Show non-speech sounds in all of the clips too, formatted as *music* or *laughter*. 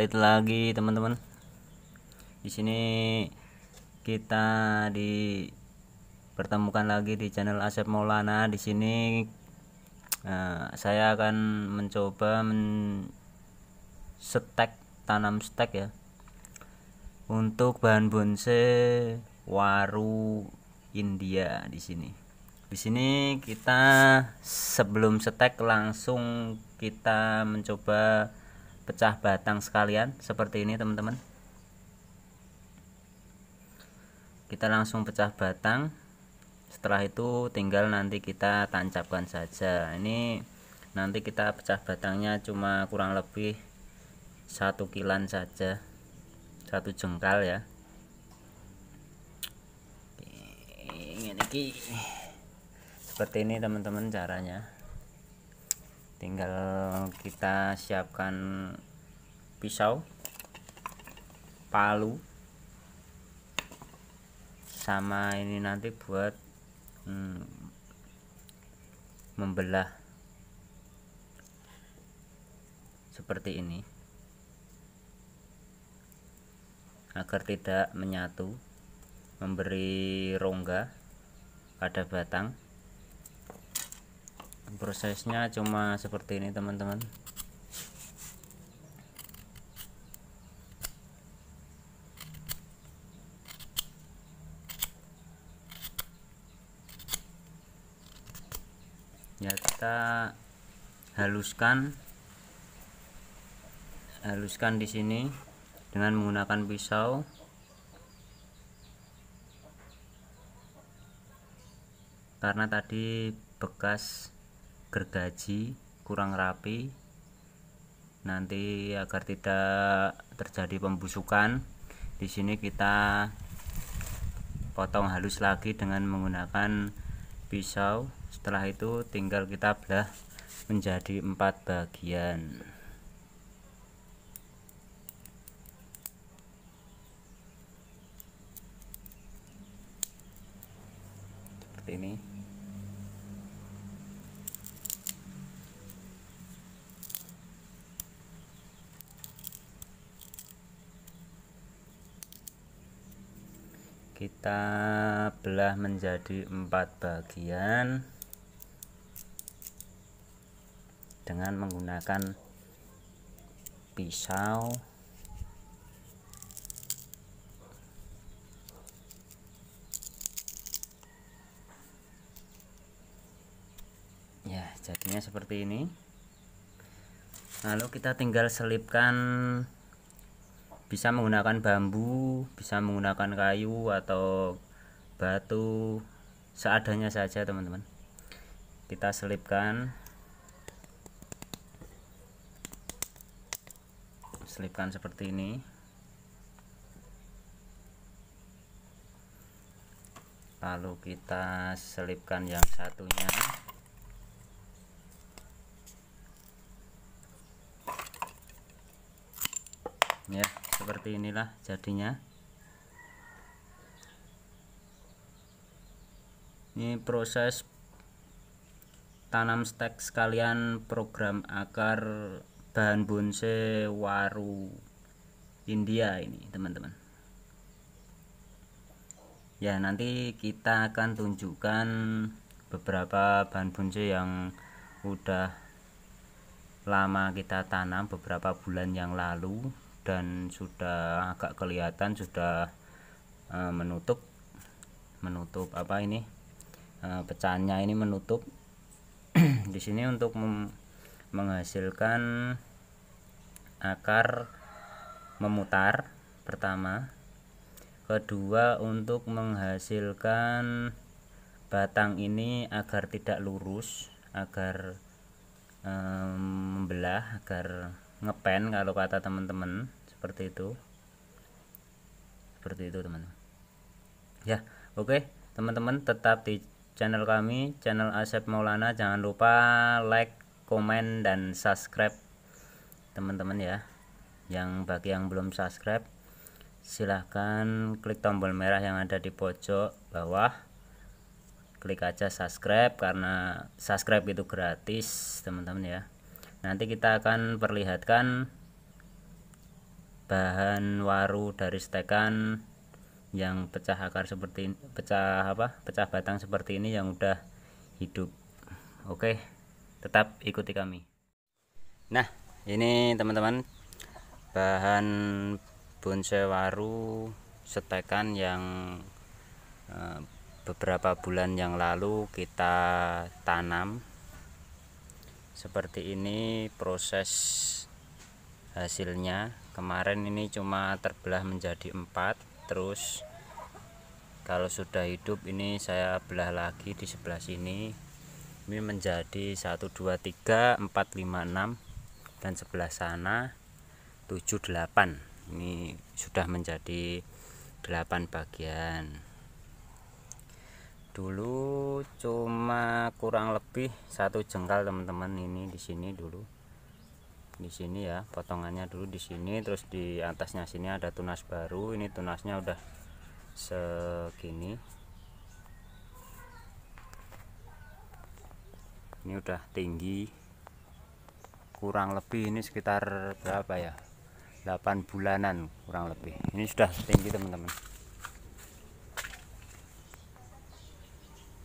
balik lagi teman-teman di sini kita dipertemukan lagi di channel Asep Maulana di sini uh, saya akan mencoba men stek tanam stek ya untuk bahan bonsai waru India di sini di sini kita sebelum stek langsung kita mencoba pecah batang sekalian seperti ini teman-teman kita langsung pecah batang setelah itu tinggal nanti kita tancapkan saja ini nanti kita pecah batangnya cuma kurang lebih satu kilan saja satu jengkal ya ini seperti ini teman-teman caranya tinggal kita siapkan pisau palu sama ini nanti buat hmm, membelah seperti ini agar tidak menyatu memberi rongga pada batang prosesnya cuma seperti ini teman-teman ya kita haluskan haluskan di sini dengan menggunakan pisau karena tadi bekas gergaji kurang rapi nanti agar tidak terjadi pembusukan di sini kita potong halus lagi dengan menggunakan pisau setelah itu tinggal kita belah menjadi empat bagian seperti ini kita belah menjadi empat bagian dengan menggunakan pisau ya jadinya seperti ini lalu kita tinggal selipkan bisa menggunakan bambu bisa menggunakan kayu atau batu seadanya saja teman-teman kita selipkan selipkan seperti ini lalu kita selipkan yang satunya ya seperti inilah jadinya ini proses tanam stek sekalian program akar bahan bonsai waru India ini teman-teman ya nanti kita akan tunjukkan beberapa bahan bonsai yang udah lama kita tanam beberapa bulan yang lalu dan sudah agak kelihatan sudah uh, menutup menutup apa ini uh, eh, pecahannya ini menutup *clears throat* di sini untuk menghasilkan akar memutar pertama kedua untuk menghasilkan batang ini agar tidak lurus agar eh, membelah agar ngepen kalau kata teman-teman seperti itu seperti itu teman ya oke okay. teman-teman tetap di channel kami channel Asep Maulana jangan lupa like komen dan subscribe teman-teman ya yang bagi yang belum subscribe silahkan klik tombol merah yang ada di pojok bawah klik aja subscribe karena subscribe itu gratis teman-teman ya nanti kita akan perlihatkan bahan waru dari stekan yang pecah akar seperti ini, pecah apa pecah batang seperti ini yang udah hidup oke tetap ikuti kami nah ini teman-teman bahan bonsai waru setekan yang eh, beberapa bulan yang lalu kita tanam seperti ini proses hasilnya kemarin ini cuma terbelah menjadi empat terus kalau sudah hidup ini saya belah lagi di sebelah sini ini menjadi 1 2 3 4 5 6 dan sebelah sana 7 8 ini sudah menjadi 8 bagian dulu co kurang lebih satu jengkal teman-teman ini di sini dulu di sini ya potongannya dulu di sini terus di atasnya sini ada tunas baru ini tunasnya udah segini ini udah tinggi kurang lebih ini sekitar berapa ya 8 bulanan kurang lebih ini sudah tinggi teman-teman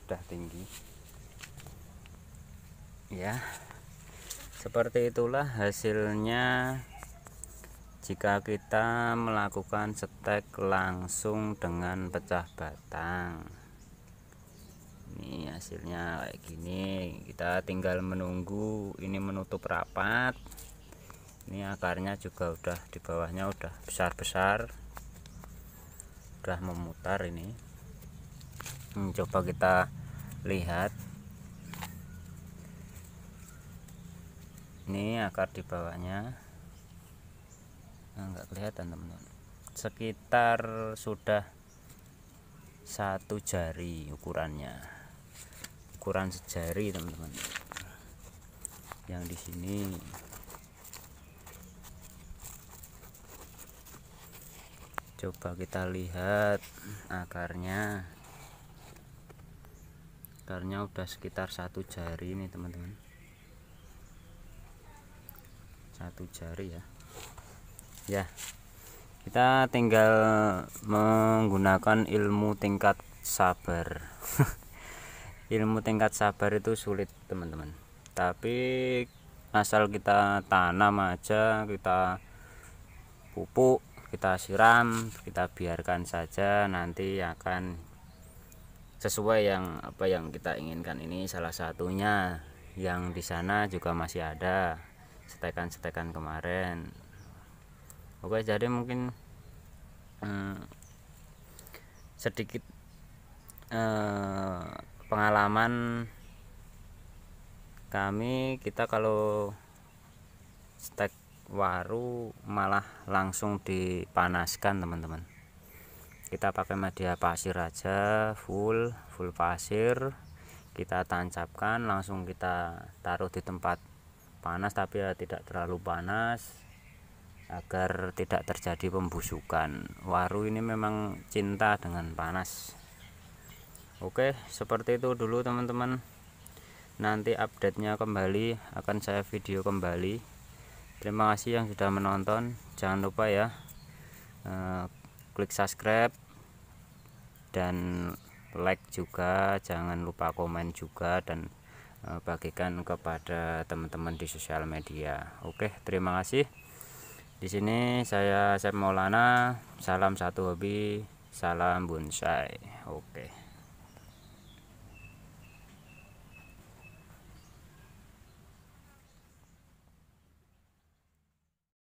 sudah tinggi ya seperti itulah hasilnya jika kita melakukan stek langsung dengan pecah batang ini hasilnya kayak gini kita tinggal menunggu ini menutup rapat ini akarnya juga udah di bawahnya udah besar-besar udah memutar ini hmm, coba kita lihat ini akar di bawahnya nah, kelihatan teman-teman sekitar sudah satu jari ukurannya ukuran sejari teman-teman yang di sini coba kita lihat akarnya akarnya udah sekitar satu jari ini teman-teman satu jari ya ya kita tinggal menggunakan ilmu tingkat sabar *laughs* ilmu tingkat sabar itu sulit teman-teman tapi asal kita tanam aja kita pupuk kita siram kita biarkan saja nanti akan sesuai yang apa yang kita inginkan ini salah satunya yang di sana juga masih ada setekan-setekan kemarin oke jadi mungkin hmm, sedikit eh, pengalaman kami kita kalau stek waru malah langsung dipanaskan teman-teman kita pakai media pasir aja full full pasir kita tancapkan langsung kita taruh di tempat panas tapi ya tidak terlalu panas agar tidak terjadi pembusukan waru ini memang cinta dengan panas oke seperti itu dulu teman-teman nanti update nya kembali akan saya video kembali terima kasih yang sudah menonton jangan lupa ya eh, klik subscribe dan like juga jangan lupa komen juga dan Eh, bagikan kepada teman-teman di sosial media oke terima kasih di sini saya Sep Maulana salam satu hobi salam bonsai oke